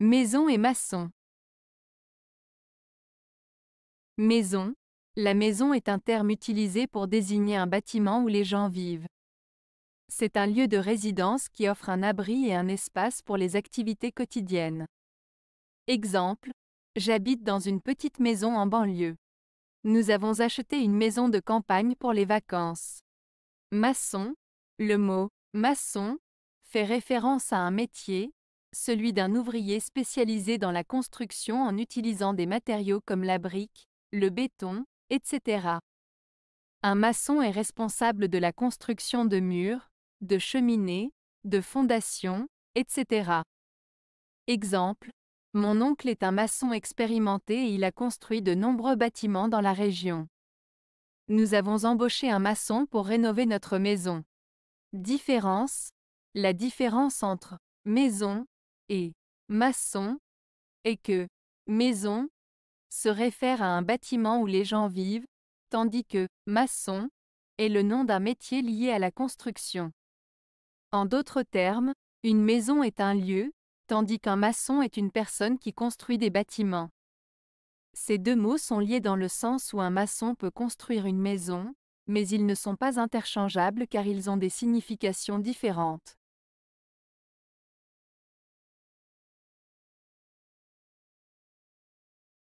Maison et maçon. Maison. La maison est un terme utilisé pour désigner un bâtiment où les gens vivent. C'est un lieu de résidence qui offre un abri et un espace pour les activités quotidiennes. Exemple. J'habite dans une petite maison en banlieue. Nous avons acheté une maison de campagne pour les vacances. Maçon. Le mot maçon fait référence à un métier, celui d'un ouvrier spécialisé dans la construction en utilisant des matériaux comme la brique, le béton, etc. Un maçon est responsable de la construction de murs, de cheminées, de fondations, etc. Exemple, mon oncle est un maçon expérimenté et il a construit de nombreux bâtiments dans la région. Nous avons embauché un maçon pour rénover notre maison. Différence La différence entre maison et maçon, et que maison se réfère à un bâtiment où les gens vivent, tandis que maçon est le nom d'un métier lié à la construction. En d'autres termes, une maison est un lieu, tandis qu'un maçon est une personne qui construit des bâtiments. Ces deux mots sont liés dans le sens où un maçon peut construire une maison, mais ils ne sont pas interchangeables car ils ont des significations différentes.